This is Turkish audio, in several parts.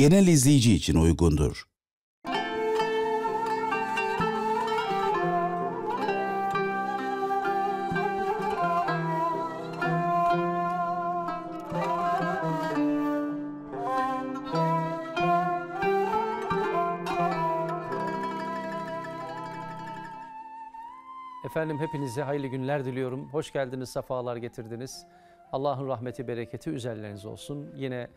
genel izleyici için uygundur. Efendim hepinize hayırlı günler diliyorum. Hoş geldiniz, sefalar getirdiniz. Allah'ın rahmeti, bereketi üzerleriniz olsun. Yine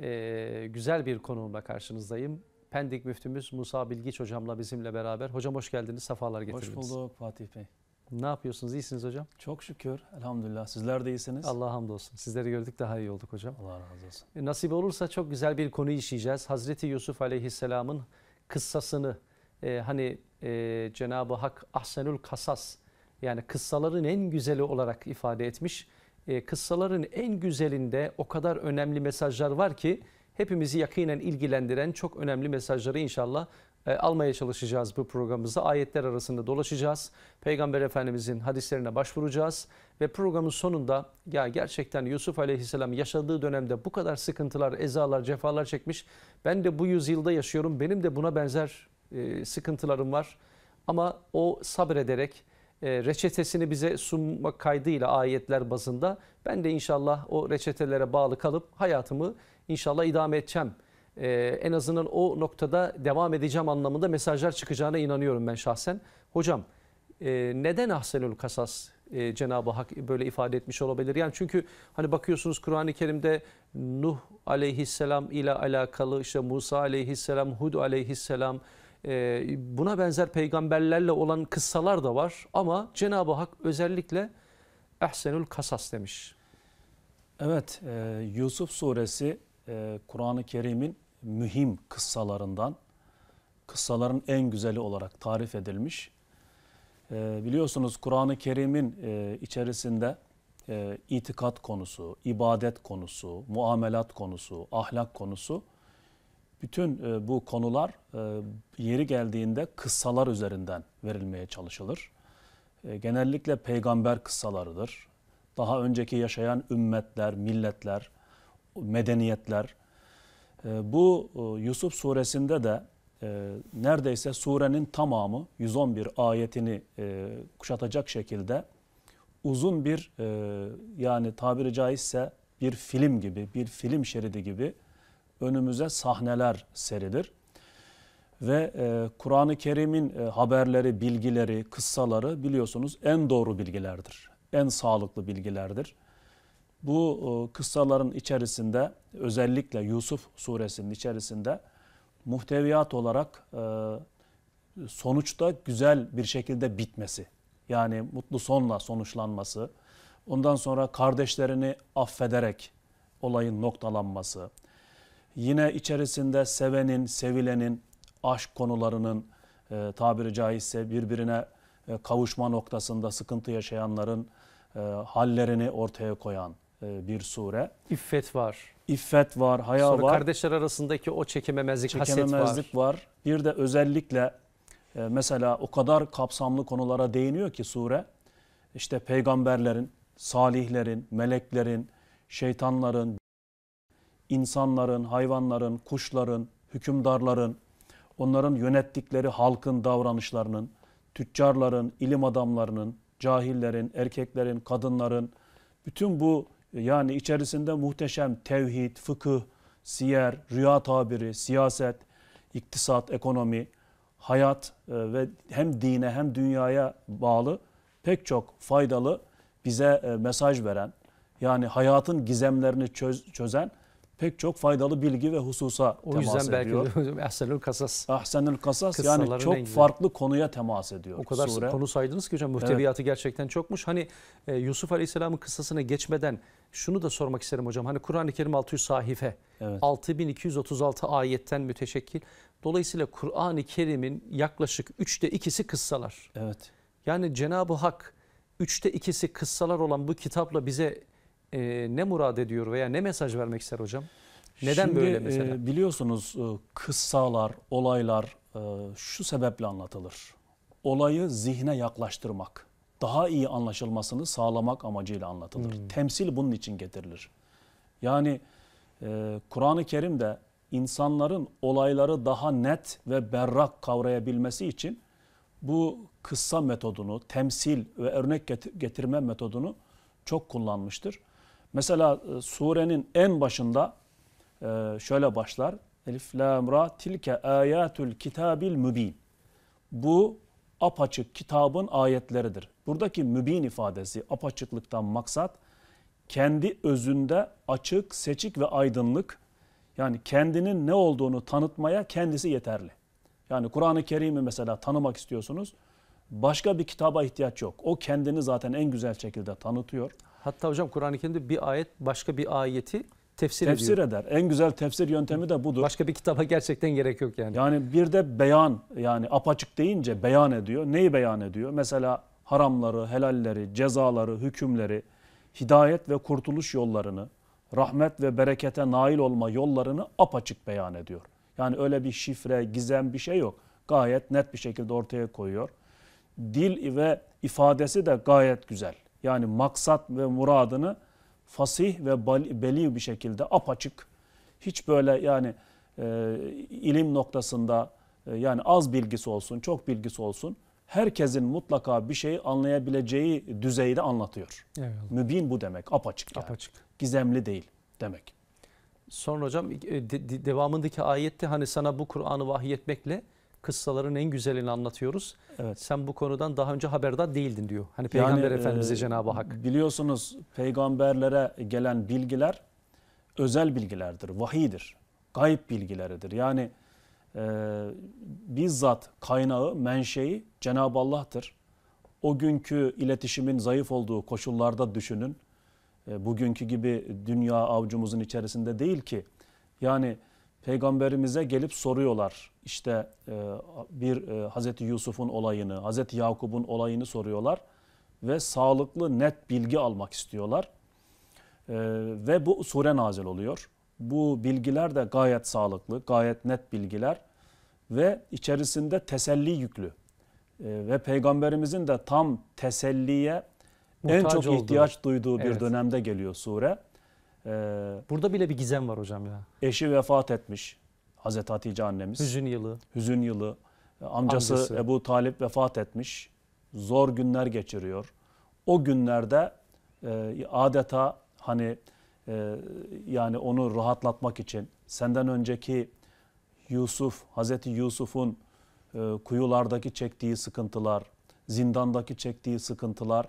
e, güzel bir konuğumla karşınızdayım. Pendik müftümüz Musa Bilgiç hocamla bizimle beraber. Hocam hoş geldiniz, sefalar getirdiniz. Hoş bulduk Fatih Bey. Ne yapıyorsunuz? İyisiniz hocam? Çok şükür. Elhamdülillah. Sizler de iyisiniz. Allah hamdolsun. Sizleri gördük daha iyi olduk hocam. Allah razı olsun. E, nasip olursa çok güzel bir konu işleyeceğiz. Hazreti Yusuf Aleyhisselam'ın kıssasını e, hani e, Cenab-ı Hak Ahsenül Kasas yani kıssaların en güzeli olarak ifade etmiş. E, kıssaların en güzelinde o kadar önemli mesajlar var ki hepimizi yakinen ilgilendiren çok önemli mesajları inşallah e, almaya çalışacağız bu programımızda. Ayetler arasında dolaşacağız. Peygamber Efendimizin hadislerine başvuracağız ve programın sonunda ya gerçekten Yusuf Aleyhisselam yaşadığı dönemde bu kadar sıkıntılar, ezalar, cefalar çekmiş. Ben de bu yüzyılda yaşıyorum. Benim de buna benzer e, sıkıntılarım var. Ama o sabrederek e, reçetesini bize sunmak kaydıyla ayetler bazında ben de inşallah o reçetelere bağlı kalıp hayatımı inşallah idame edeceğim. Ee, en azından o noktada devam edeceğim anlamında mesajlar çıkacağına inanıyorum ben şahsen. Hocam e, neden ahsenül kasas e, Cenab-ı Hak böyle ifade etmiş olabilir? Yani çünkü hani bakıyorsunuz Kur'an-ı Kerim'de Nuh aleyhisselam ile alakalı işte Musa aleyhisselam, Hud aleyhisselam, ee, buna benzer peygamberlerle olan kıssalar da var ama Cenab-ı Hak özellikle ehsenül kasas demiş. Evet e, Yusuf suresi e, Kur'an-ı Kerim'in mühim kıssalarından kıssaların en güzeli olarak tarif edilmiş. E, biliyorsunuz Kur'an-ı Kerim'in içerisinde itikat konusu, ibadet konusu, muamelat konusu, ahlak konusu bütün e, bu konular e, yeri geldiğinde kıssalar üzerinden verilmeye çalışılır. E, genellikle peygamber kıssalarıdır. Daha önceki yaşayan ümmetler, milletler, medeniyetler. bu Yusuf suresinde de neredeyse surenin tamamı 111 ayetini kuşatacak şekilde uzun bir yani tabiri caizse bir film gibi, bir film şeridi gibi önümüze sahneler serilir. Ve e, Kur'an-ı Kerim'in e, haberleri, bilgileri, kıssaları biliyorsunuz en doğru bilgilerdir. En sağlıklı bilgilerdir. Bu e, kıssaların içerisinde özellikle Yusuf suresinin içerisinde muhteviyat olarak e, sonuçta güzel bir şekilde bitmesi. Yani mutlu sonla sonuçlanması. Ondan sonra kardeşlerini affederek olayın noktalanması Yine içerisinde sevenin, sevilenin, aşk konularının e, tabiri caizse birbirine e, kavuşma noktasında sıkıntı yaşayanların e, hallerini ortaya koyan e, bir sure. İffet var. İffet var, haya Sonra var. kardeşler arasındaki o çekememezlik, çekememezlik haset var. var. Bir de özellikle e, mesela o kadar kapsamlı konulara değiniyor ki sure. İşte peygamberlerin, salihlerin, meleklerin, şeytanların, insanların, hayvanların, kuşların, hükümdarların, onların yönettikleri halkın davranışlarının, tüccarların, ilim adamlarının, cahillerin, erkeklerin, kadınların, bütün bu yani içerisinde muhteşem tevhid, fıkıh, siyer, rüya tabiri, siyaset, iktisat, ekonomi, hayat e, ve hem dine hem dünyaya bağlı pek çok faydalı bize e, mesaj veren yani hayatın gizemlerini çöz, çözen pek çok faydalı bilgi ve hususa o temas ediyor. O yüzden belki Ahsenül Kasas. Ahsenül Kasas yani çok farklı konuya temas ediyor. O kadar sure. konu saydınız ki hocam muhteviyatı evet. gerçekten çokmuş. Hani e, Yusuf Aleyhisselam'ın kıssasına geçmeden şunu da sormak isterim hocam. Hani Kur'an-ı Kerim 600 sahife, evet. 6236 ayetten müteşekkil. Dolayısıyla Kur'an-ı Kerim'in yaklaşık üçte ikisi kıssalar. Evet. Yani Cenab-ı Hak üçte ikisi kıssalar olan bu kitapla bize e, ne murad ediyor veya ne mesaj vermek ister hocam? Neden Şimdi, böyle e, mesela? biliyorsunuz e, kıssalar, olaylar e, şu sebeple anlatılır. Olayı zihne yaklaştırmak, daha iyi anlaşılmasını sağlamak amacıyla anlatılır. Hmm. Temsil bunun için getirilir. Yani Kur'an-ı Kerim'de insanların olayları daha net ve berrak kavrayabilmesi için bu kıssa metodunu, temsil ve örnek getirme metodunu çok kullanmıştır. Mesela e, surenin en başında e, şöyle başlar. Elif lam ra tilke ayatul kitabil mübin. Bu apaçık kitabın ayetleridir. Buradaki mübin ifadesi apaçıklıktan maksat kendi özünde açık, seçik ve aydınlık yani kendinin ne olduğunu tanıtmaya kendisi yeterli. Yani Kur'an-ı Kerim'i mesela tanımak istiyorsunuz. Başka bir kitaba ihtiyaç yok. O kendini zaten en güzel şekilde tanıtıyor. Hatta hocam Kur'an-ı Kerim'de bir ayet başka bir ayeti tefsir, tefsir ediyor. eder. En güzel tefsir yöntemi de budur. Başka bir kitaba gerçekten gerek yok yani. Yani bir de beyan yani apaçık deyince beyan ediyor. Neyi beyan ediyor? Mesela haramları, helalleri, cezaları, hükümleri, hidayet ve kurtuluş yollarını, rahmet ve berekete nail olma yollarını apaçık beyan ediyor. Yani öyle bir şifre, gizem bir şey yok. Gayet net bir şekilde ortaya koyuyor. Dil ve ifadesi de gayet güzel yani maksat ve muradını fasih ve beli bir şekilde apaçık hiç böyle yani e, ilim noktasında e, yani az bilgisi olsun çok bilgisi olsun herkesin mutlaka bir şeyi anlayabileceği düzeyde anlatıyor. Eyvallah. Mübin bu demek apaçık yani. Apaçık. Gizemli değil demek. Sonra hocam e, devamındaki ayette hani sana bu Kur'an'ı vahiy etmekle kıssaların en güzelini anlatıyoruz. Evet. Sen bu konudan daha önce haberdar değildin diyor. Hani Peygamber yani, Efendimiz'e e, Cenab-ı Hak. Biliyorsunuz peygamberlere gelen bilgiler özel bilgilerdir, vahidir, gayb bilgileridir. Yani e, bizzat kaynağı, menşei Cenab-ı Allah'tır. O günkü iletişimin zayıf olduğu koşullarda düşünün. E, bugünkü gibi dünya avcumuzun içerisinde değil ki. Yani peygamberimize gelip soruyorlar. İşte e, bir e, Hazreti Yusuf'un olayını, Hazreti Yakup'un olayını soruyorlar ve sağlıklı net bilgi almak istiyorlar. E, ve bu sure nazil oluyor. Bu bilgiler de gayet sağlıklı, gayet net bilgiler ve içerisinde teselli yüklü. ve peygamberimizin de tam teselliye Muhtaç en çok olduğu. ihtiyaç duyduğu bir evet. dönemde geliyor sure. Ee, Burada bile bir gizem var hocam ya. eşi vefat etmiş. Hazreti Hatice annemiz. Hüzün yılı. Hüzün yılı. Ee, amcası, Amcası. Ebu Talip vefat etmiş. Zor günler geçiriyor. O günlerde e, adeta hani e, yani onu rahatlatmak için senden önceki Yusuf, Hazreti Yusuf'un e, kuyulardaki çektiği sıkıntılar, zindandaki çektiği sıkıntılar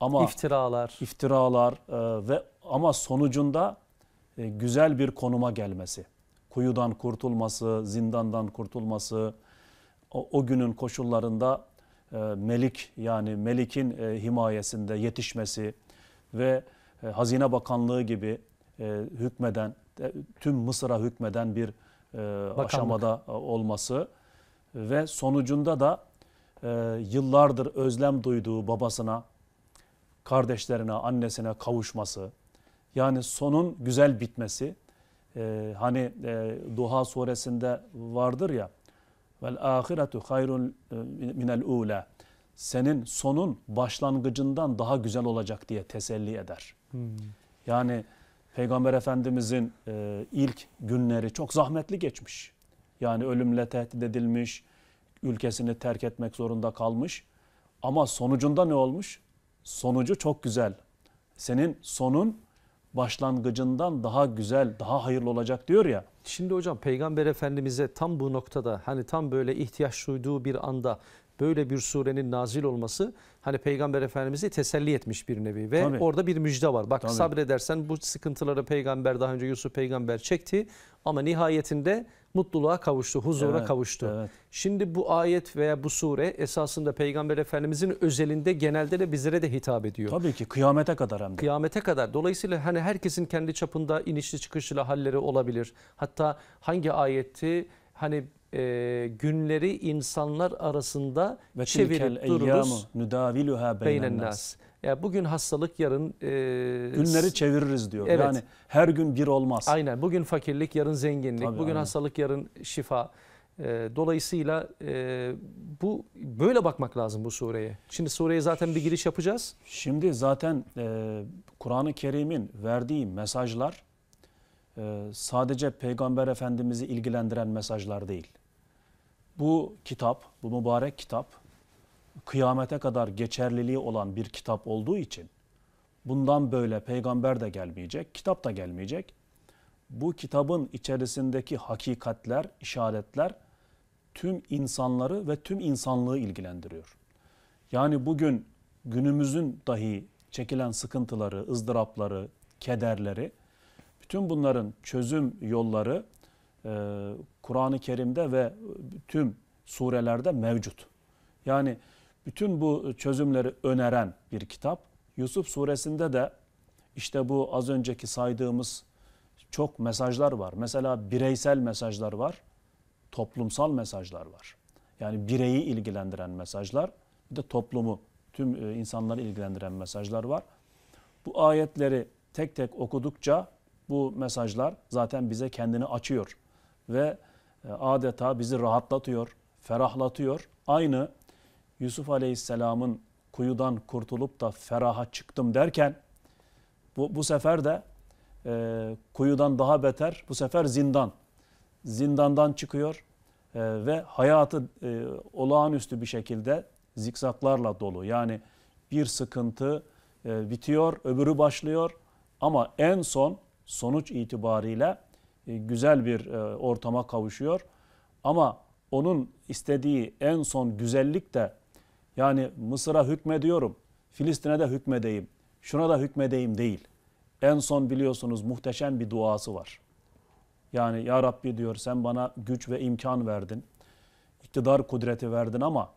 ama iftiralar, iftiralar e, ve ama sonucunda e, güzel bir konuma gelmesi, kuyudan kurtulması, zindandan kurtulması, o, o günün koşullarında e, Melik yani Melik'in e, himayesinde yetişmesi ve e, Hazine Bakanlığı gibi e, hükmeden e, tüm Mısır'a hükmeden bir e, aşamada e, olması ve sonucunda da e, yıllardır özlem duyduğu babasına kardeşlerine, annesine kavuşması, yani sonun güzel bitmesi. Ee, hani e, Duha suresinde vardır ya, vel ahiretu hayrun e, minel ula. Senin sonun başlangıcından daha güzel olacak diye teselli eder. Hmm. Yani Peygamber Efendimizin e, ilk günleri çok zahmetli geçmiş. Yani ölümle tehdit edilmiş, ülkesini terk etmek zorunda kalmış. Ama sonucunda ne olmuş? sonucu çok güzel. Senin sonun başlangıcından daha güzel, daha hayırlı olacak diyor ya. Şimdi hocam Peygamber Efendimiz'e tam bu noktada hani tam böyle ihtiyaç duyduğu bir anda böyle bir surenin nazil olması hani Peygamber Efendimiz'i teselli etmiş bir nevi ve Tabii. orada bir müjde var. Bak Tabii. sabredersen bu sıkıntıları Peygamber daha önce Yusuf Peygamber çekti ama nihayetinde mutluluğa kavuştu, huzura evet, kavuştu. Evet. Şimdi bu ayet veya bu sure esasında Peygamber Efendimizin özelinde genelde de bizlere de hitap ediyor. Tabii ki kıyamete kadar hem de. Kıyamete kadar. Dolayısıyla hani herkesin kendi çapında inişli çıkışlı halleri olabilir. Hatta hangi ayeti hani e, günleri insanlar arasında çevirip dururuz. Beynen ya bugün hastalık yarın e, günleri çeviririz diyor. Evet. Yani her gün bir olmaz. Aynen. Bugün fakirlik, yarın zenginlik, Tabii, bugün aynen. hastalık, yarın şifa. E, dolayısıyla e, bu böyle bakmak lazım bu sureye. Şimdi sureye zaten bir giriş yapacağız. Şimdi zaten e, Kur'an-ı Kerim'in verdiği mesajlar e, sadece Peygamber Efendimiz'i ilgilendiren mesajlar değil. Bu kitap, bu mübarek kitap kıyamete kadar geçerliliği olan bir kitap olduğu için bundan böyle peygamber de gelmeyecek, kitap da gelmeyecek. Bu kitabın içerisindeki hakikatler, işaretler tüm insanları ve tüm insanlığı ilgilendiriyor. Yani bugün günümüzün dahi çekilen sıkıntıları, ızdırapları, kederleri, bütün bunların çözüm yolları e, Kur'an-ı Kerim'de ve tüm surelerde mevcut. Yani bütün bu çözümleri öneren bir kitap. Yusuf suresinde de işte bu az önceki saydığımız çok mesajlar var. Mesela bireysel mesajlar var, toplumsal mesajlar var. Yani bireyi ilgilendiren mesajlar, bir de toplumu, tüm e, insanları ilgilendiren mesajlar var. Bu ayetleri tek tek okudukça bu mesajlar zaten bize kendini açıyor ve e, adeta bizi rahatlatıyor, ferahlatıyor. Aynı Yusuf Aleyhisselam'ın kuyudan kurtulup da feraha çıktım derken bu, bu sefer de e, kuyudan daha beter bu sefer zindan. Zindandan çıkıyor e, ve hayatı e, olağanüstü bir şekilde zikzaklarla dolu. Yani bir sıkıntı e, bitiyor, öbürü başlıyor ama en son sonuç itibariyle e, güzel bir e, ortama kavuşuyor. Ama onun istediği en son güzellik de yani Mısır'a hükmediyorum, Filistin'e de hükmedeyim, şuna da hükmedeyim değil. En son biliyorsunuz muhteşem bir duası var. Yani Ya Rabbi diyor sen bana güç ve imkan verdin, iktidar kudreti verdin ama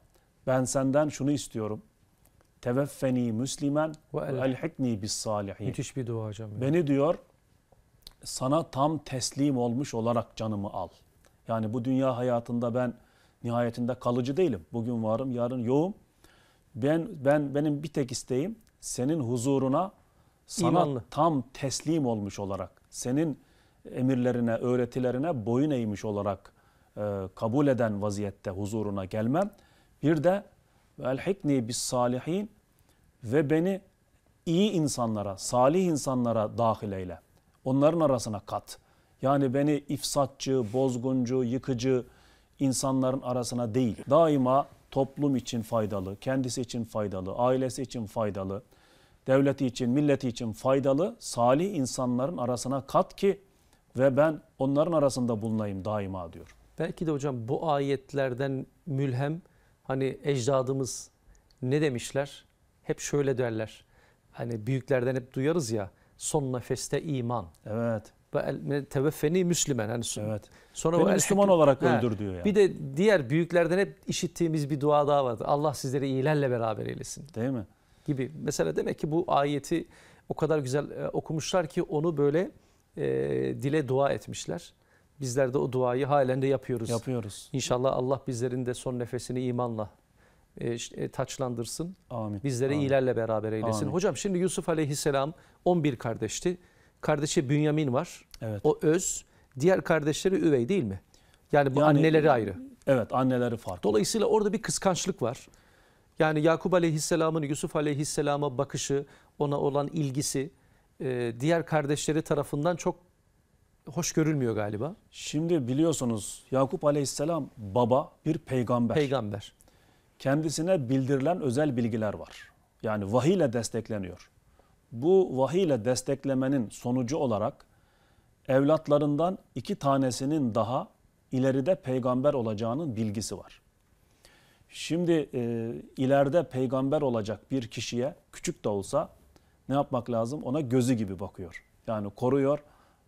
ben senden şunu istiyorum. Teveffeni Müslüman ve elhikni bis salihin. Müthiş bir dua hocam. Beni diyor sana tam teslim olmuş olarak canımı al. Yani bu dünya hayatında ben nihayetinde kalıcı değilim. Bugün varım, yarın yoğum. Ben ben benim bir tek isteğim senin huzuruna sana İmanlı. tam teslim olmuş olarak, senin emirlerine, öğretilerine boyun eğmiş olarak e, kabul eden vaziyette huzuruna gelmem. Bir de elhikni bis salihin ve beni iyi insanlara, salih insanlara dahil eyle. Onların arasına kat. Yani beni ifsatçı, bozguncu, yıkıcı insanların arasına değil. Daima toplum için faydalı, kendisi için faydalı, ailesi için faydalı, devleti için, milleti için faydalı salih insanların arasına kat ki ve ben onların arasında bulunayım daima diyor. Belki de hocam bu ayetlerden mülhem hani ecdadımız ne demişler? Hep şöyle derler. Hani büyüklerden hep duyarız ya son nefeste iman. Evet ve teveffeni Müslümen. Yani evet. Sonra Beni Müslüman olarak he, öldür diyor yani. Bir de diğer büyüklerden hep işittiğimiz bir dua daha vardı. Allah sizleri iyilerle beraber eylesin. Değil mi? Gibi. Mesela demek ki bu ayeti o kadar güzel e, okumuşlar ki onu böyle e, dile dua etmişler. Bizler de o duayı halen de yapıyoruz. Yapıyoruz. İnşallah Allah bizlerin de son nefesini imanla e, e taçlandırsın. Amin. Bizleri Amin. iyilerle beraber eylesin. Amin. Hocam şimdi Yusuf Aleyhisselam 11 kardeşti. Kardeşi Bünyamin var. Evet. O öz. Diğer kardeşleri üvey değil mi? Yani bu yani, anneleri ayrı. Evet anneleri farklı. Dolayısıyla orada bir kıskançlık var. Yani Yakup Aleyhisselam'ın Yusuf Aleyhisselam'a bakışı, ona olan ilgisi e, diğer kardeşleri tarafından çok hoş görülmüyor galiba. Şimdi biliyorsunuz Yakup Aleyhisselam baba bir peygamber. Peygamber. Kendisine bildirilen özel bilgiler var. Yani vahiy ile destekleniyor bu vahiy ile desteklemenin sonucu olarak evlatlarından iki tanesinin daha ileride peygamber olacağının bilgisi var. Şimdi e, ileride peygamber olacak bir kişiye küçük de olsa ne yapmak lazım? Ona gözü gibi bakıyor. Yani koruyor,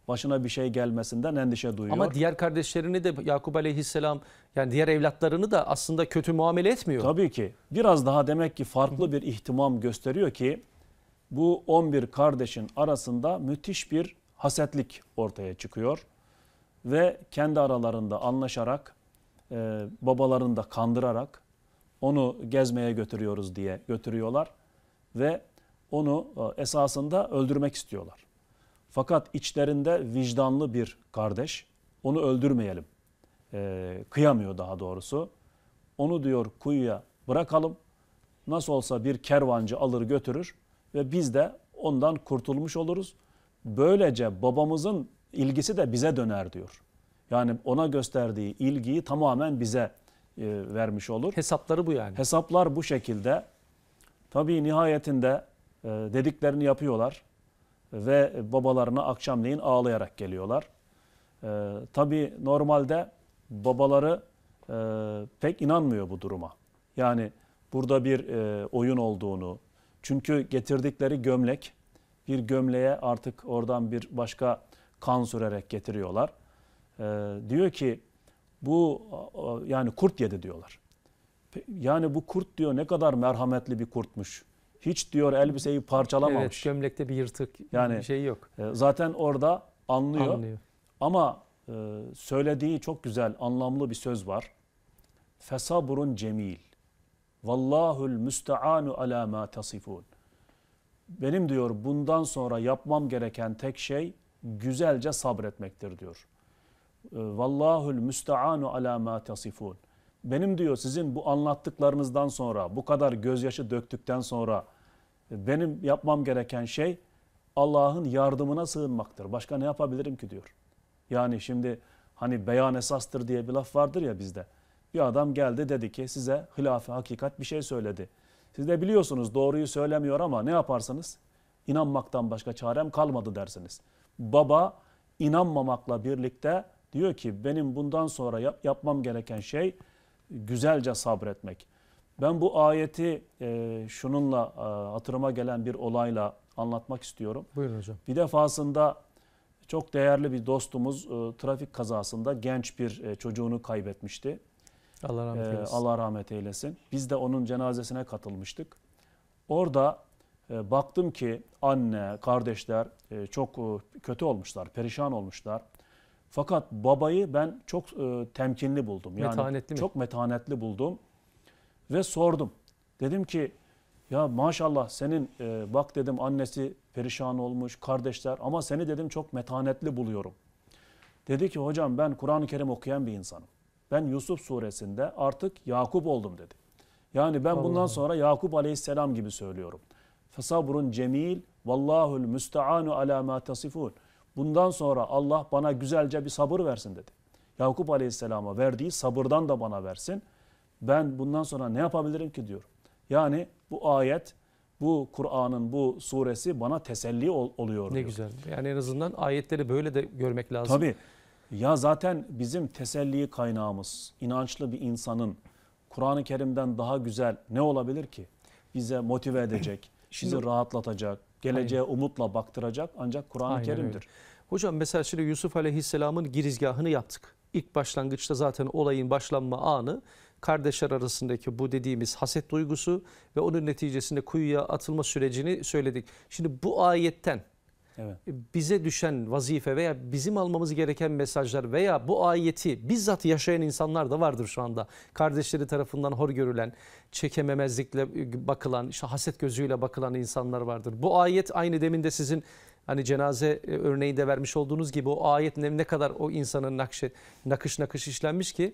başına bir şey gelmesinden endişe duyuyor. Ama diğer kardeşlerini de Yakup Aleyhisselam yani diğer evlatlarını da aslında kötü muamele etmiyor. Tabii ki. Biraz daha demek ki farklı bir ihtimam gösteriyor ki bu 11 kardeşin arasında müthiş bir hasetlik ortaya çıkıyor. Ve kendi aralarında anlaşarak, e, babalarını da kandırarak onu gezmeye götürüyoruz diye götürüyorlar. Ve onu e, esasında öldürmek istiyorlar. Fakat içlerinde vicdanlı bir kardeş, onu öldürmeyelim, e, kıyamıyor daha doğrusu. Onu diyor kuyuya bırakalım, nasıl olsa bir kervancı alır götürür, ve biz de ondan kurtulmuş oluruz. Böylece babamızın ilgisi de bize döner diyor. Yani ona gösterdiği ilgiyi tamamen bize e, vermiş olur. Hesapları bu yani. Hesaplar bu şekilde. Tabii nihayetinde e, dediklerini yapıyorlar ve babalarına akşamleyin ağlayarak geliyorlar. E, tabii normalde babaları e, pek inanmıyor bu duruma. Yani burada bir e, oyun olduğunu, çünkü getirdikleri gömlek bir gömleğe artık oradan bir başka kan sürerek getiriyorlar. E, diyor ki bu yani kurt yedi diyorlar. Yani bu kurt diyor ne kadar merhametli bir kurtmuş. Hiç diyor elbiseyi parçalamamış. Evet gömlekte bir yırtık yani, bir şey yok. E, zaten orada anlıyor. anlıyor. Ama e, söylediği çok güzel anlamlı bir söz var. Fesaburun cemil. Vallahul müstaanu ala ma tasifun. Benim diyor bundan sonra yapmam gereken tek şey güzelce sabretmektir diyor. Ee, Vallahul müstaanu ala ma tasifun. Benim diyor sizin bu anlattıklarınızdan sonra, bu kadar gözyaşı döktükten sonra e, benim yapmam gereken şey Allah'ın yardımına sığınmaktır. Başka ne yapabilirim ki diyor. Yani şimdi hani beyan esastır diye bir laf vardır ya bizde. Bir adam geldi dedi ki size hilaf hakikat bir şey söyledi. Siz de biliyorsunuz doğruyu söylemiyor ama ne yaparsınız? İnanmaktan başka çarem kalmadı dersiniz. Baba inanmamakla birlikte diyor ki benim bundan sonra yap, yapmam gereken şey güzelce sabretmek. Ben bu ayeti e, şununla e, hatırıma gelen bir olayla anlatmak istiyorum. Buyurun hocam. Bir defasında çok değerli bir dostumuz e, trafik kazasında genç bir e, çocuğunu kaybetmişti. Allah rahmet ee, eylesin. Allah rahmet eylesin. Biz de onun cenazesine katılmıştık. Orada e, baktım ki anne, kardeşler e, çok e, kötü olmuşlar, perişan olmuşlar. Fakat babayı ben çok temkinli buldum. Yani metanetli çok mi? metanetli buldum ve sordum. Dedim ki ya maşallah senin e, bak dedim annesi perişan olmuş, kardeşler ama seni dedim çok metanetli buluyorum. Dedi ki hocam ben Kur'an-ı Kerim okuyan bir insanım ben Yusuf suresinde artık Yakup oldum dedi. Yani ben Allah bundan Allah. sonra Yakup aleyhisselam gibi söylüyorum. Fesabrun cemil vallahul müstaanu ala ma tasifun. Bundan sonra Allah bana güzelce bir sabır versin dedi. Yakup aleyhisselama verdiği sabırdan da bana versin. Ben bundan sonra ne yapabilirim ki diyor. Yani bu ayet bu Kur'an'ın bu suresi bana teselli oluyor. Ne diyor. güzel. Yani en azından ayetleri böyle de görmek lazım. Tabii. Ya zaten bizim teselli kaynağımız, inançlı bir insanın Kur'an-ı Kerim'den daha güzel ne olabilir ki? Bize motive edecek, sizi rahatlatacak, geleceğe aynen. umutla baktıracak ancak Kur'an-ı Kerim'dir. Öyle. Hocam mesela şimdi Yusuf Aleyhisselam'ın girizgahını yaptık. İlk başlangıçta zaten olayın başlanma anı kardeşler arasındaki bu dediğimiz haset duygusu ve onun neticesinde kuyuya atılma sürecini söyledik. Şimdi bu ayetten Evet. E, bize düşen vazife veya bizim almamız gereken mesajlar veya bu ayeti bizzat yaşayan insanlar da vardır şu anda. Kardeşleri tarafından hor görülen, çekememezlikle e, bakılan, işte haset gözüyle bakılan insanlar vardır. Bu ayet aynı demin de sizin hani cenaze e, örneği de vermiş olduğunuz gibi o ayet ne kadar o insanın nakşe, nakış nakış işlenmiş ki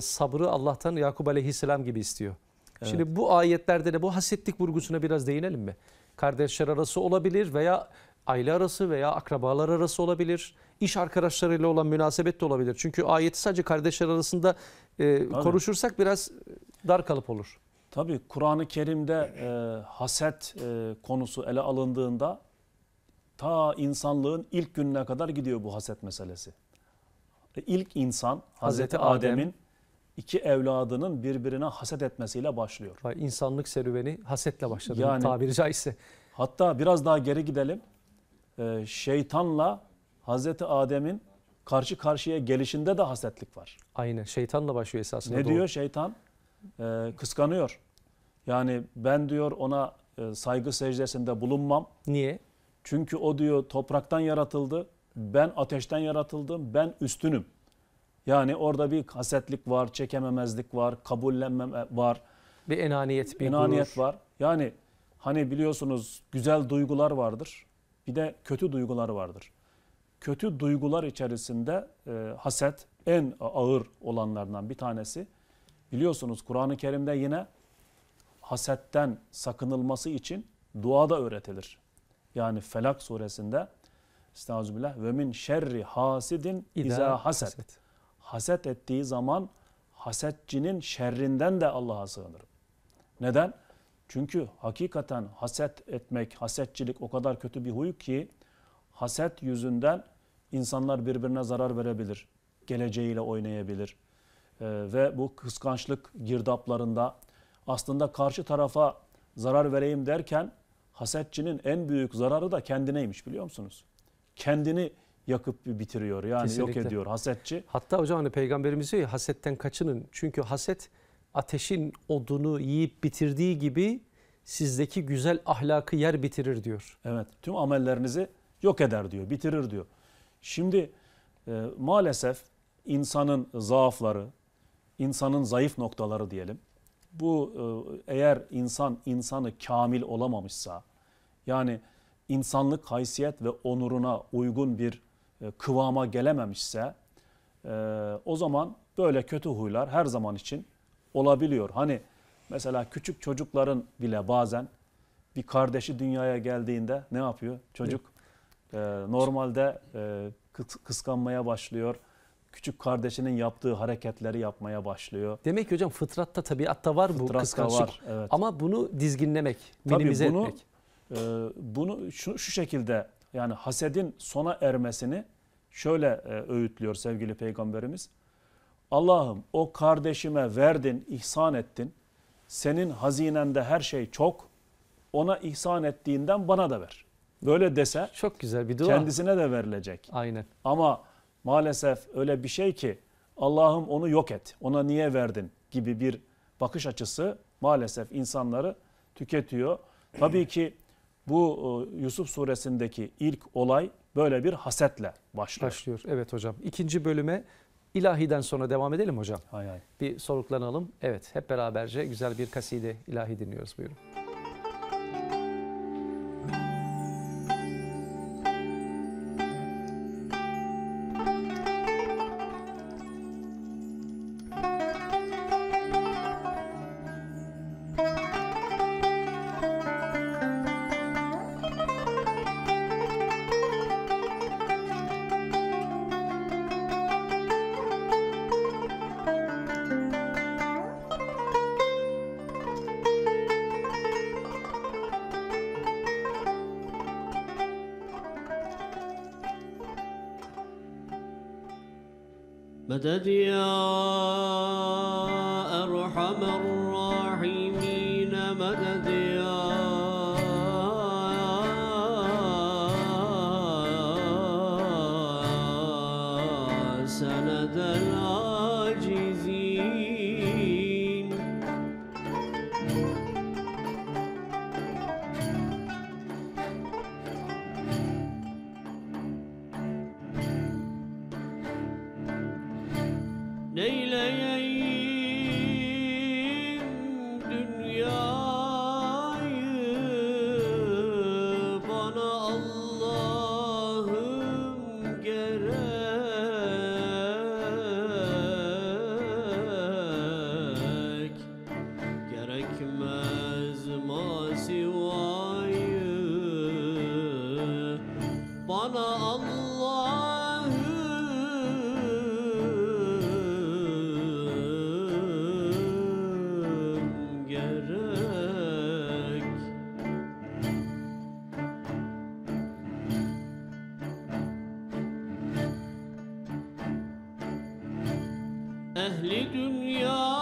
sabrı Allah'tan Yakup aleyhisselam gibi istiyor. Evet. Şimdi bu ayetlerde de bu hasetlik vurgusuna biraz değinelim mi? Kardeşler arası olabilir veya aile arası veya akrabalar arası olabilir. İş arkadaşlarıyla olan münasebet de olabilir. Çünkü ayeti sadece kardeşler arasında e, konuşursak biraz e, dar kalıp olur. Tabii Kur'an-ı Kerim'de e, haset e, konusu ele alındığında ta insanlığın ilk gününe kadar gidiyor bu haset meselesi. E, ilk insan Hazreti, Hazreti Adem'in iki evladının birbirine haset etmesiyle başlıyor. İnsanlık serüveni hasetle başladı yani, tabiri caizse. Hatta biraz daha geri gidelim. Ee, şeytanla Hazreti Adem'in karşı karşıya gelişinde de hasetlik var. Aynen şeytanla başlıyor esasında. Ne doğru. diyor şeytan? Ee, kıskanıyor. Yani ben diyor ona e, saygı secdesinde bulunmam. Niye? Çünkü o diyor topraktan yaratıldı. Ben ateşten yaratıldım. Ben üstünüm. Yani orada bir hasetlik var, çekememezlik var, kabullenme var. Bir enaniyet, bir enaniyet gurur. var. Yani hani biliyorsunuz güzel duygular vardır bir de kötü duygular vardır. Kötü duygular içerisinde e, haset en ağır olanlardan bir tanesi. Biliyorsunuz Kur'an-ı Kerim'de yine hasetten sakınılması için dua da öğretilir. Yani Felak suresinde Estağfirullah ve min şerri hasidin iza haset. Haset ettiği zaman hasetçinin şerrinden de Allah'a sığınırım. Neden? Çünkü hakikaten haset etmek, hasetçilik o kadar kötü bir huy ki haset yüzünden insanlar birbirine zarar verebilir. Geleceğiyle oynayabilir. Ee, ve bu kıskançlık girdaplarında aslında karşı tarafa zarar vereyim derken hasetçinin en büyük zararı da kendineymiş biliyor musunuz? Kendini yakıp bitiriyor yani Kesinlikle. yok ediyor hasetçi. Hatta hocam hani peygamberimiz diyor ya hasetten kaçının. Çünkü haset ateşin odunu yiyip bitirdiği gibi sizdeki güzel ahlakı yer bitirir diyor. Evet tüm amellerinizi yok eder diyor, bitirir diyor. Şimdi e, maalesef insanın zaafları, insanın zayıf noktaları diyelim. Bu e, eğer insan insanı kamil olamamışsa, yani insanlık haysiyet ve onuruna uygun bir e, kıvama gelememişse, e, o zaman böyle kötü huylar her zaman için olabiliyor. Hani mesela küçük çocukların bile bazen bir kardeşi dünyaya geldiğinde ne yapıyor? Çocuk e, normalde e, kıskanmaya başlıyor. Küçük kardeşinin yaptığı hareketleri yapmaya başlıyor. Demek ki hocam fıtratta, tabiatta var fıtratta bu kıskançlık. Var, evet. Ama bunu dizginlemek, minimize Tabii bunu, etmek. E, bunu şu, şu şekilde yani hasedin sona ermesini şöyle e, öğütlüyor sevgili peygamberimiz. Allah'ım o kardeşime verdin, ihsan ettin. Senin hazinende her şey çok. Ona ihsan ettiğinden bana da ver. Böyle dese çok güzel bir dua. Kendisine de verilecek. Aynen. Ama maalesef öyle bir şey ki Allah'ım onu yok et. Ona niye verdin gibi bir bakış açısı maalesef insanları tüketiyor. Tabii ki bu e, Yusuf suresindeki ilk olay böyle bir hasetle başlıyor. Başlıyor. Evet hocam. İkinci bölüme İlahiden sonra devam edelim hocam. Hay hay. Bir soluklanalım. Evet hep beraberce güzel bir kaside ilahi dinliyoruz. Buyurun. مدد يا أرحم الراحمين ehli dünya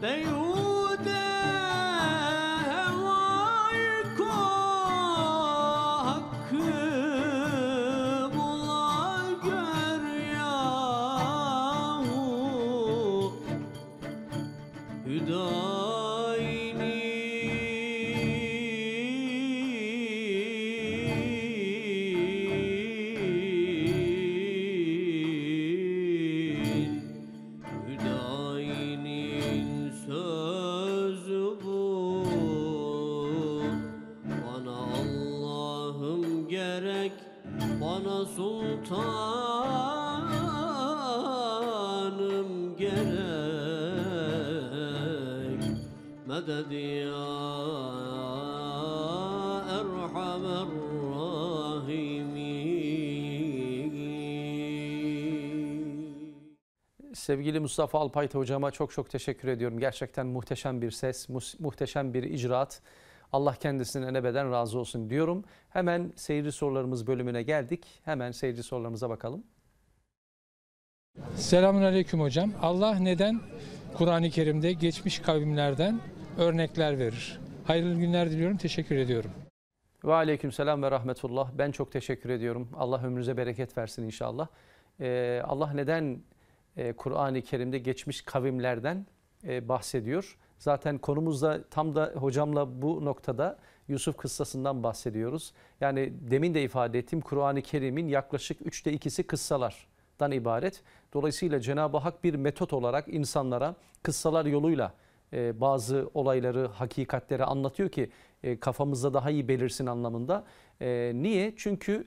比如。Sevgili Mustafa Alpayta hocama çok çok teşekkür ediyorum. Gerçekten muhteşem bir ses, muhteşem bir icraat. Allah kendisinin enebeden razı olsun diyorum. Hemen seyirci sorularımız bölümüne geldik. Hemen seyirci sorularımıza bakalım. Selamun Aleyküm hocam. Allah neden Kur'an-ı Kerim'de geçmiş kavimlerden örnekler verir? Hayırlı günler diliyorum. Teşekkür ediyorum. Ve aleyküm selam ve rahmetullah. Ben çok teşekkür ediyorum. Allah ömrünüze bereket versin inşallah. Ee, Allah neden e, Kur'an-ı Kerim'de geçmiş kavimlerden e, bahsediyor. Zaten konumuzda tam da hocamla bu noktada Yusuf kıssasından bahsediyoruz. Yani demin de ifade ettim Kur'an-ı Kerim'in yaklaşık üçte ikisi kıssalardan ibaret. Dolayısıyla Cenab-ı Hak bir metot olarak insanlara kıssalar yoluyla e, bazı olayları, hakikatleri anlatıyor ki kafamızda daha iyi belirsin anlamında. niye? Çünkü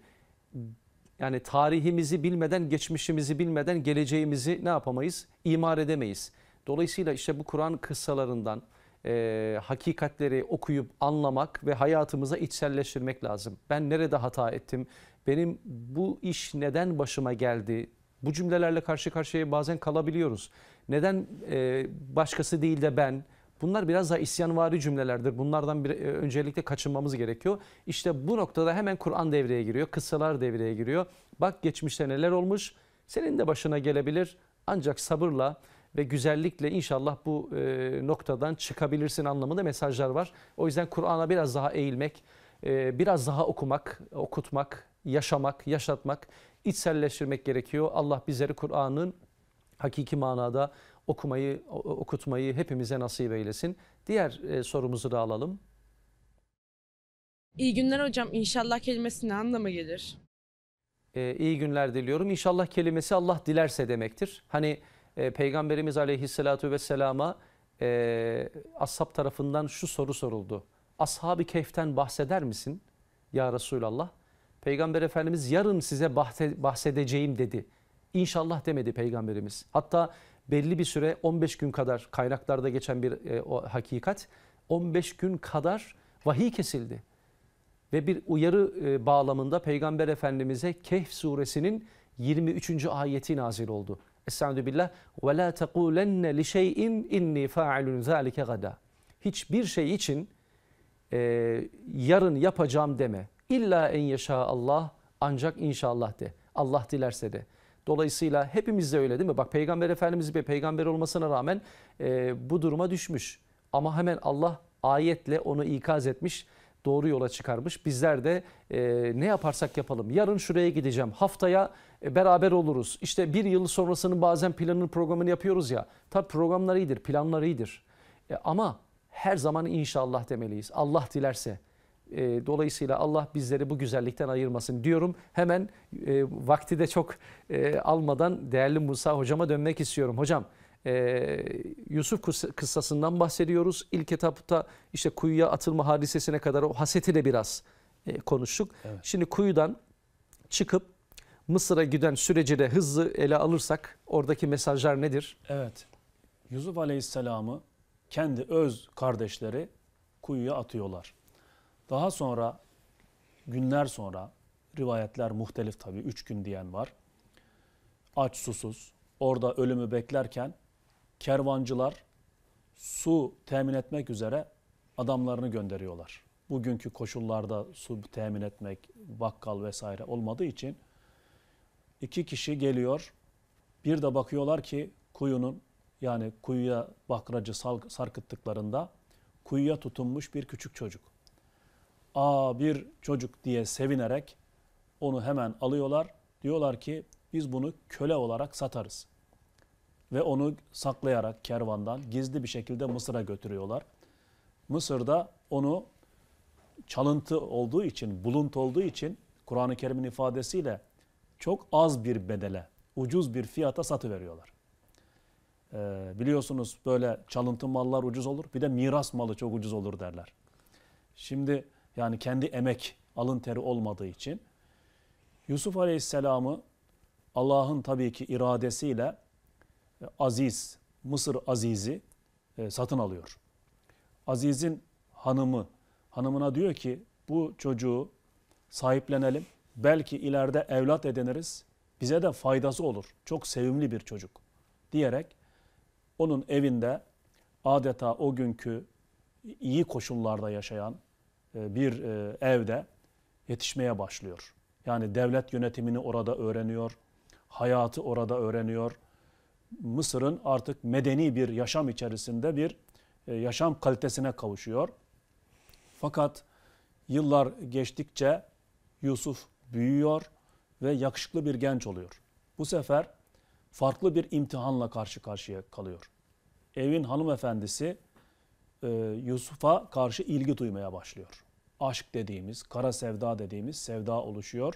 yani tarihimizi bilmeden, geçmişimizi bilmeden geleceğimizi ne yapamayız? İmar edemeyiz. Dolayısıyla işte bu Kur'an kıssalarından e, hakikatleri okuyup anlamak ve hayatımıza içselleştirmek lazım. Ben nerede hata ettim? Benim bu iş neden başıma geldi? Bu cümlelerle karşı karşıya bazen kalabiliyoruz. Neden e, başkası değil de ben? Bunlar biraz daha isyanvari cümlelerdir. Bunlardan bir, e, öncelikle kaçınmamız gerekiyor. İşte bu noktada hemen Kur'an devreye giriyor. Kıssalar devreye giriyor. Bak geçmişte neler olmuş. Senin de başına gelebilir. Ancak sabırla ve güzellikle inşallah bu e, noktadan çıkabilirsin anlamında mesajlar var. O yüzden Kur'an'a biraz daha eğilmek, e, biraz daha okumak, okutmak, yaşamak, yaşatmak, içselleştirmek gerekiyor. Allah bizleri Kur'an'ın hakiki manada okumayı, okutmayı hepimize nasip eylesin. Diğer e, sorumuzu da alalım. İyi günler hocam. İnşallah kelimesi ne anlama gelir? Ee, iyi günler diliyorum. İnşallah kelimesi Allah dilerse demektir. Hani e, Peygamberimiz aleyhissalatu vesselama e, ashab tarafından şu soru soruldu. Ashab-ı Kehf'ten bahseder misin ya Resulallah? Peygamber Efendimiz yarın size bahsedeceğim dedi. İnşallah demedi Peygamberimiz. Hatta belli bir süre 15 gün kadar kaynaklarda geçen bir e, o hakikat 15 gün kadar vahiy kesildi. Ve bir uyarı e, bağlamında Peygamber Efendimiz'e Kehf suresinin 23. ayeti nazil oldu. Estaizu billah ve la tequlenne li şeyin inni fa'ilun zalike gada. Hiçbir şey için e, yarın yapacağım deme. İlla en yaşa Allah ancak inşallah de. Allah dilerse de. Dolayısıyla hepimiz de öyle değil mi? Bak Peygamber Efendimiz bir peygamber olmasına rağmen e, bu duruma düşmüş. Ama hemen Allah ayetle onu ikaz etmiş doğru yola çıkarmış. Bizler de e, ne yaparsak yapalım. Yarın şuraya gideceğim. Haftaya e, beraber oluruz. İşte bir yıl sonrasının bazen planını programını yapıyoruz ya. Tabi programlar iyidir, planlar iyidir. E, ama her zaman inşallah demeliyiz. Allah dilerse. E, dolayısıyla Allah bizleri bu güzellikten ayırmasın diyorum. Hemen e, vakti de çok e, almadan değerli Musa hocama dönmek istiyorum. Hocam e, Yusuf kıssasından bahsediyoruz. İlk etapta işte kuyuya atılma hadisesine kadar o haseti de biraz e, konuştuk. Evet. Şimdi kuyudan çıkıp Mısır'a giden süreci de hızlı ele alırsak oradaki mesajlar nedir? Evet. Yusuf Aleyhisselam'ı kendi öz kardeşleri kuyuya atıyorlar. Daha sonra günler sonra rivayetler muhtelif tabii üç gün diyen var. Aç susuz orada ölümü beklerken kervancılar su temin etmek üzere adamlarını gönderiyorlar. Bugünkü koşullarda su temin etmek, bakkal vesaire olmadığı için iki kişi geliyor. Bir de bakıyorlar ki kuyunun yani kuyuya bakracı sarkıttıklarında kuyuya tutunmuş bir küçük çocuk aa bir çocuk diye sevinerek onu hemen alıyorlar. Diyorlar ki biz bunu köle olarak satarız. Ve onu saklayarak kervandan gizli bir şekilde Mısır'a götürüyorlar. Mısır'da onu çalıntı olduğu için, bulut olduğu için Kur'an-ı Kerim'in ifadesiyle çok az bir bedele, ucuz bir fiyata satıveriyorlar. Ee, biliyorsunuz böyle çalıntı mallar ucuz olur. Bir de miras malı çok ucuz olur derler. Şimdi yani kendi emek, alın teri olmadığı için. Yusuf Aleyhisselam'ı Allah'ın tabii ki iradesiyle e, Aziz, Mısır Aziz'i e, satın alıyor. Aziz'in hanımı, hanımına diyor ki bu çocuğu sahiplenelim. Belki ileride evlat ediniriz. Bize de faydası olur. Çok sevimli bir çocuk diyerek onun evinde adeta o günkü iyi koşullarda yaşayan, e, bir e, evde yetişmeye başlıyor. Yani devlet yönetimini orada öğreniyor, hayatı orada öğreniyor. Mısır'ın artık medeni bir yaşam içerisinde bir e, yaşam kalitesine kavuşuyor. Fakat yıllar geçtikçe Yusuf büyüyor ve yakışıklı bir genç oluyor. Bu sefer farklı bir imtihanla karşı karşıya kalıyor. Evin hanımefendisi e, Yusuf'a karşı ilgi duymaya başlıyor. Aşk dediğimiz, kara sevda dediğimiz sevda oluşuyor.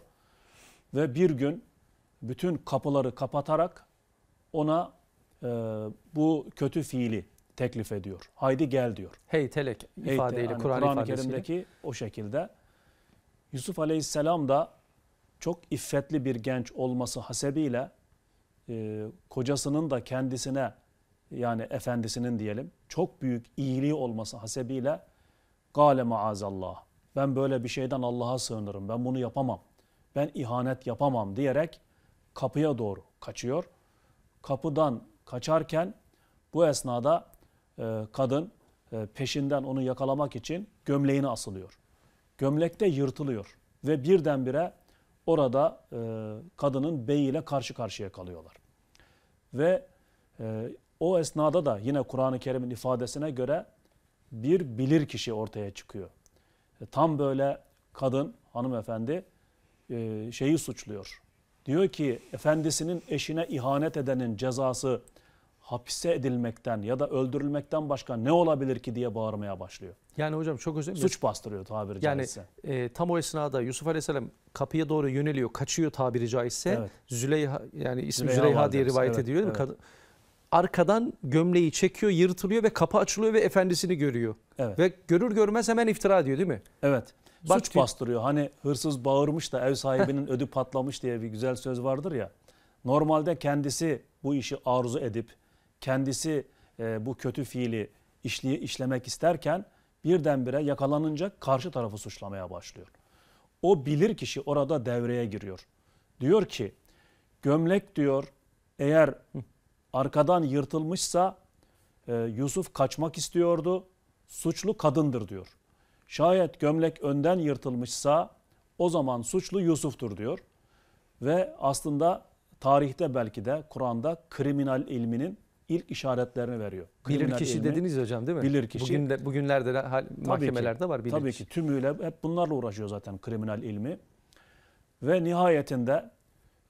Ve bir gün bütün kapıları kapatarak ona e, bu kötü fiili teklif ediyor. Haydi gel diyor. Heytelek ifadeyle hey, yani Kur'an Kur, Kerim'deki o şekilde. Yusuf Aleyhisselam da çok iffetli bir genç olması hasebiyle e, kocasının da kendisine yani efendisinin diyelim çok büyük iyiliği olması hasebiyle gale maazallah ben böyle bir şeyden Allah'a sığınırım ben bunu yapamam ben ihanet yapamam diyerek kapıya doğru kaçıyor. Kapıdan kaçarken bu esnada e, kadın e, peşinden onu yakalamak için gömleğini asılıyor. Gömlekte yırtılıyor ve birdenbire orada e, kadının beyiyle karşı karşıya kalıyorlar. Ve e, o esnada da yine Kur'an-ı Kerim'in ifadesine göre bir bilir kişi ortaya çıkıyor. E, tam böyle kadın, hanımefendi e, şeyi suçluyor. Diyor ki efendisinin eşine ihanet edenin cezası hapse edilmekten ya da öldürülmekten başka ne olabilir ki diye bağırmaya başlıyor. Yani hocam çok özür Suç bastırıyor tabiri yani, caizse. Yani e, tam o esnada Yusuf Aleyhisselam kapıya doğru yöneliyor, kaçıyor tabiri caizse. Evet. Züleyha yani ismi Züleyha, Züleyha diye rivayet evet, ediyor değil mi? Kad arkadan gömleği çekiyor, yırtılıyor ve kapı açılıyor ve efendisini görüyor. Evet. Ve görür görmez hemen iftira diyor, değil mi? Evet. Bak, Suç bastırıyor. Hani hırsız bağırmış da ev sahibinin ödü patlamış diye bir güzel söz vardır ya. Normalde kendisi bu işi arzu edip kendisi e, bu kötü fiili işli, işlemek isterken birdenbire yakalanınca karşı tarafı suçlamaya başlıyor. O bilir kişi orada devreye giriyor. Diyor ki gömlek diyor eğer arkadan yırtılmışsa e, Yusuf kaçmak istiyordu. Suçlu kadındır diyor. Şayet gömlek önden yırtılmışsa o zaman suçlu Yusuf'tur diyor. Ve aslında tarihte belki de Kur'an'da kriminal ilminin ilk işaretlerini veriyor. Kriminal bilir kişi ilmi, dediniz hocam değil mi? Bilir kişi. Bugün de, bugünlerde hal, mahkemelerde ki, var bilir Tabii kişi. ki tümüyle hep bunlarla uğraşıyor zaten kriminal ilmi. Ve nihayetinde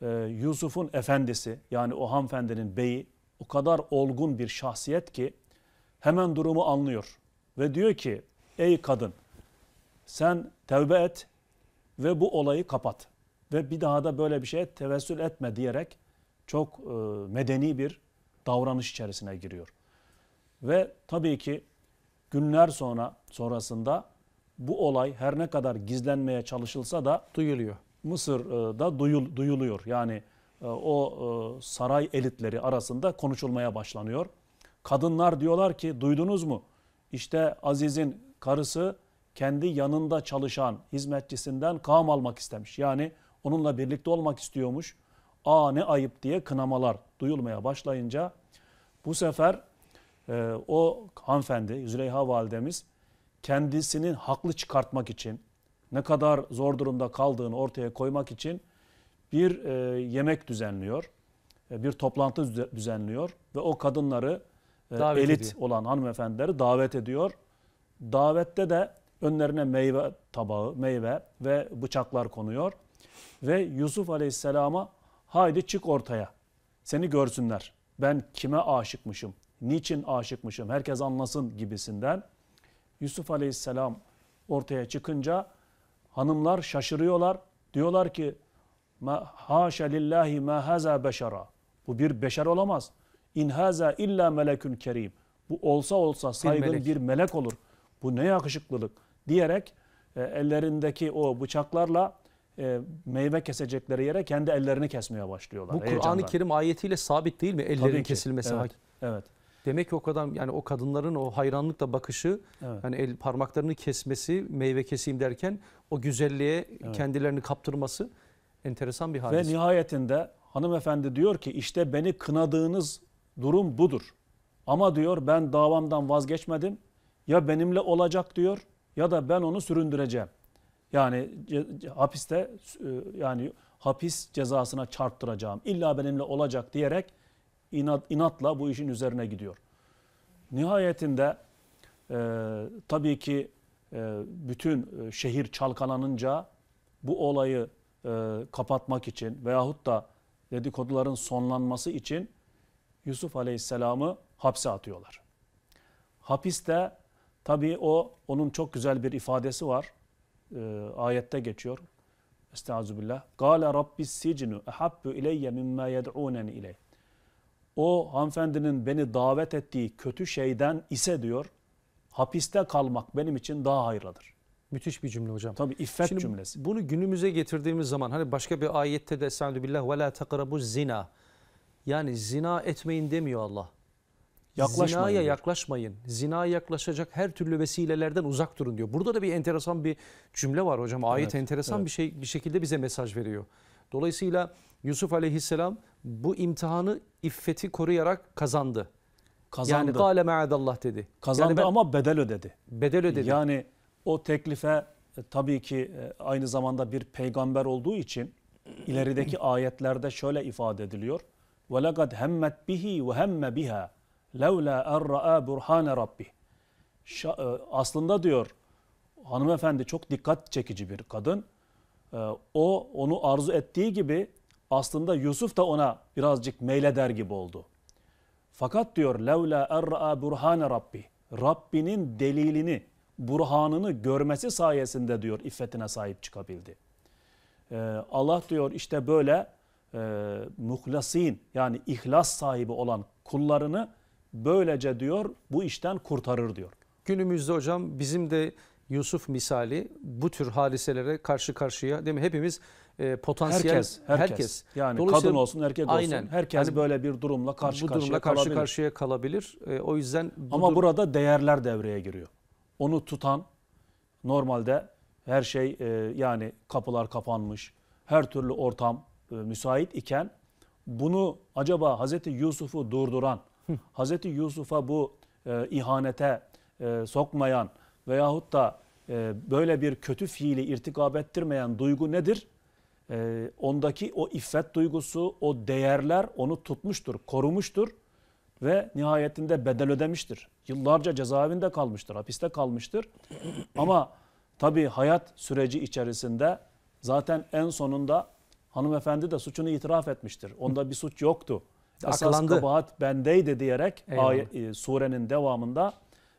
e, Yusuf'un efendisi yani o hanımefendinin beyi o kadar olgun bir şahsiyet ki hemen durumu anlıyor. Ve diyor ki ey kadın sen tevbe et ve bu olayı kapat. Ve bir daha da böyle bir şeye tevessül etme diyerek çok e, medeni bir davranış içerisine giriyor. Ve tabii ki günler sonra sonrasında bu olay her ne kadar gizlenmeye çalışılsa da duyuluyor. Mısır'da duyul, duyuluyor. Yani ee, o e, saray elitleri arasında konuşulmaya başlanıyor. Kadınlar diyorlar ki duydunuz mu? İşte Aziz'in karısı kendi yanında çalışan hizmetçisinden kam almak istemiş. Yani onunla birlikte olmak istiyormuş. Aa ne ayıp diye kınamalar duyulmaya başlayınca bu sefer e, o hanımefendi Züleyha validemiz kendisinin haklı çıkartmak için ne kadar zor durumda kaldığını ortaya koymak için bir e, yemek düzenliyor, e, bir toplantı düzenliyor ve o kadınları e, davet elit ediyor. olan hanımefendileri davet ediyor. Davette de önlerine meyve tabağı, meyve ve bıçaklar konuyor ve Yusuf Aleyhisselam'a haydi çık ortaya seni görsünler. Ben kime aşıkmışım, niçin aşıkmışım herkes anlasın gibisinden. Yusuf Aleyhisselam ortaya çıkınca hanımlar şaşırıyorlar. Diyorlar ki Ma haşa lillahi ma haza beşara. Bu bir beşer olamaz. İn haza illa melekün kerim. Bu olsa olsa saygın bir melek, bir melek olur. Bu ne yakışıklılık diyerek e, ellerindeki o bıçaklarla e, meyve kesecekleri yere kendi ellerini kesmeye başlıyorlar. Bu Kur'an-ı Kerim ayetiyle sabit değil mi ellerin kesilmesi? Evet, evet. Demek ki o kadar yani o kadınların o hayranlıkla bakışı evet. yani el parmaklarını kesmesi, meyve keseyim derken o güzelliğe evet. kendilerini kaptırması Enteresan bir hadise. Ve nihayetinde hanımefendi diyor ki işte beni kınadığınız durum budur. Ama diyor ben davamdan vazgeçmedim. Ya benimle olacak diyor ya da ben onu süründüreceğim. Yani hapiste e, yani hapis cezasına çarptıracağım. İlla benimle olacak diyerek inat, inatla bu işin üzerine gidiyor. Nihayetinde e, tabii ki e, bütün e, şehir çalkalanınca bu olayı e, kapatmak için veyahut da dedikoduların sonlanması için Yusuf Aleyhisselam'ı hapse atıyorlar. Hapiste tabii o onun çok güzel bir ifadesi var. E, ayette geçiyor. Estağfirullah. Gale Rabbis sicnu ehabbu ileyye mimma yed'uneni ileyh. O hanımefendinin beni davet ettiği kötü şeyden ise diyor, hapiste kalmak benim için daha hayırlıdır. Müthiş bir cümle hocam. Tabii iffet Şimdi cümlesi. Bunu günümüze getirdiğimiz zaman hani başka bir ayette de Estaizu billah ve la takrabu zina. Yani zina etmeyin demiyor Allah. Yaklaşmayın Zinaya diyor. yaklaşmayın. Zina yaklaşacak her türlü vesilelerden uzak durun diyor. Burada da bir enteresan bir cümle var hocam. Ayet evet, enteresan evet. bir şey bir şekilde bize mesaj veriyor. Dolayısıyla Yusuf Aleyhisselam bu imtihanı iffeti koruyarak kazandı. Kazandı. Yani gale maadallah dedi. Kazandı yani ben, ama bedel ödedi. Bedel ödedi. Yani o teklife e, tabii ki e, aynı zamanda bir peygamber olduğu için ilerideki ayetlerde şöyle ifade ediliyor. وَلَقَدْ هَمَّتْ بِهِ وَهَمَّ بِهَا لَوْلَا اَرْرَأَى بُرْحَانَ رَبِّهِ Aslında diyor hanımefendi çok dikkat çekici bir kadın. E, o onu arzu ettiği gibi aslında Yusuf da ona birazcık meyleder gibi oldu. Fakat diyor لَوْلَا اَرْرَأَى بُرْحَانَ رَبِّهِ Rabbinin delilini burhanını görmesi sayesinde diyor iffetine sahip çıkabildi. Ee, Allah diyor işte böyle e, muhlasin yani ihlas sahibi olan kullarını böylece diyor bu işten kurtarır diyor. Günümüzde hocam bizim de Yusuf misali bu tür hadiselere karşı karşıya değil mi? Hepimiz e, potansiyel herkes, herkes. herkes. yani kadın olsun erkek olsun aynen. herkes yani, böyle bir durumla karşı bu durumla karşı kalabilir. karşıya kalabilir. E, o yüzden bu ama burada değerler devreye giriyor onu tutan normalde her şey e, yani kapılar kapanmış, her türlü ortam e, müsait iken bunu acaba Hazreti Yusuf'u durduran, Hazreti Yusuf'a bu e, ihanete e, sokmayan veyahut da e, böyle bir kötü fiili irtikab ettirmeyen duygu nedir? E, ondaki o iffet duygusu, o değerler onu tutmuştur, korumuştur ve nihayetinde bedel ödemiştir. Yıllarca cezaevinde kalmıştır, hapiste kalmıştır. Ama tabii hayat süreci içerisinde zaten en sonunda hanımefendi de suçunu itiraf etmiştir. Onda bir suç yoktu. Aklandı. Esas kabahat bendeydi diyerek ay, e, surenin devamında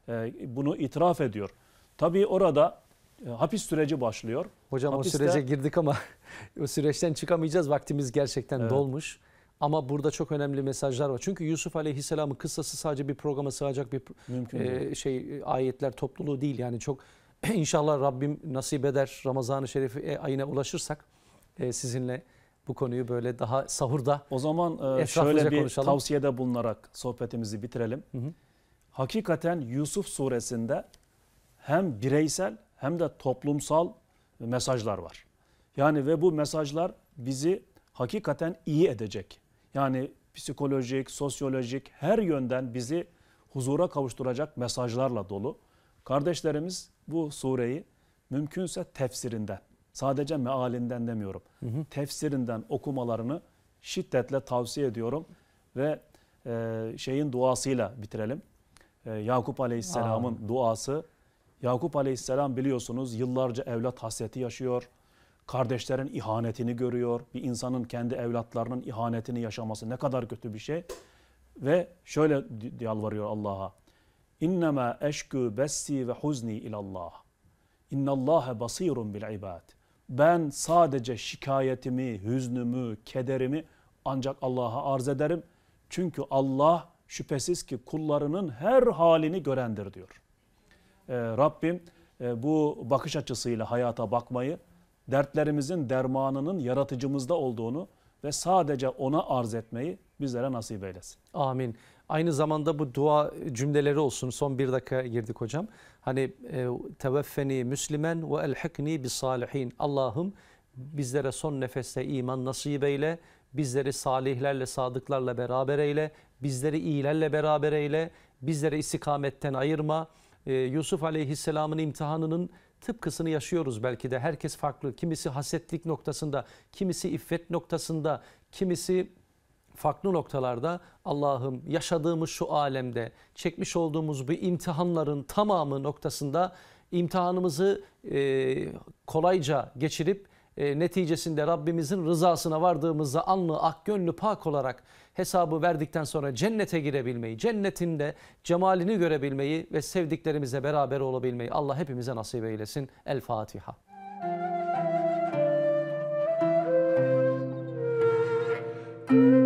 e, bunu itiraf ediyor. Tabii orada e, hapis süreci başlıyor. Hocam Hapiste, o sürece girdik ama o süreçten çıkamayacağız. Vaktimiz gerçekten evet. dolmuş. Ama burada çok önemli mesajlar var. Çünkü Yusuf Aleyhisselam'ın kıssası sadece bir programa sığacak bir Mümkün e, şey ayetler topluluğu değil. Yani çok inşallah Rabbim nasip eder Ramazan-ı Şerif e, ayına ulaşırsak e, sizinle bu konuyu böyle daha sahurda O zaman e, şöyle bir konuşalım. tavsiyede bulunarak sohbetimizi bitirelim. Hı hı. Hakikaten Yusuf suresinde hem bireysel hem de toplumsal mesajlar var. Yani ve bu mesajlar bizi hakikaten iyi edecek. Yani psikolojik, sosyolojik her yönden bizi huzura kavuşturacak mesajlarla dolu. Kardeşlerimiz bu sureyi mümkünse tefsirinden, sadece mealinden demiyorum. Hı hı. Tefsirinden okumalarını şiddetle tavsiye ediyorum ve e, şeyin duasıyla bitirelim. E, Yakup Aleyhisselam'ın Aa. duası. Yakup Aleyhisselam biliyorsunuz yıllarca evlat hasreti yaşıyor kardeşlerin ihanetini görüyor. Bir insanın kendi evlatlarının ihanetini yaşaması ne kadar kötü bir şey. Ve şöyle yalvarıyor Allah'a. İnnemâ eşkü bessi ve huzni ilallah. İnnallâhe basirun bil ibad. Ben sadece şikayetimi, hüznümü, kederimi ancak Allah'a arz ederim. Çünkü Allah şüphesiz ki kullarının her halini görendir diyor. Ee, Rabbim e, bu bakış açısıyla hayata bakmayı dertlerimizin dermanının yaratıcımızda olduğunu ve sadece ona arz etmeyi bizlere nasip eylesin. Amin. Aynı zamanda bu dua cümleleri olsun. Son bir dakika girdik hocam. Hani e, teveffeni müslimen ve elhikni bis salihin. Allah'ım bizlere son nefeste iman nasip eyle. Bizleri salihlerle, sadıklarla beraber eyle. Bizleri iyilerle beraber eyle. Bizleri istikametten ayırma. E, Yusuf Aleyhisselam'ın imtihanının tıpkısını yaşıyoruz belki de. Herkes farklı. Kimisi hasetlik noktasında, kimisi iffet noktasında, kimisi farklı noktalarda Allah'ım yaşadığımız şu alemde çekmiş olduğumuz bu imtihanların tamamı noktasında imtihanımızı e, kolayca geçirip e, neticesinde Rabbimizin rızasına vardığımızda anlı, ak, gönlü, pak olarak hesabı verdikten sonra cennete girebilmeyi, cennetinde cemalini görebilmeyi ve sevdiklerimize beraber olabilmeyi Allah hepimize nasip eylesin. El Fatiha. Müzik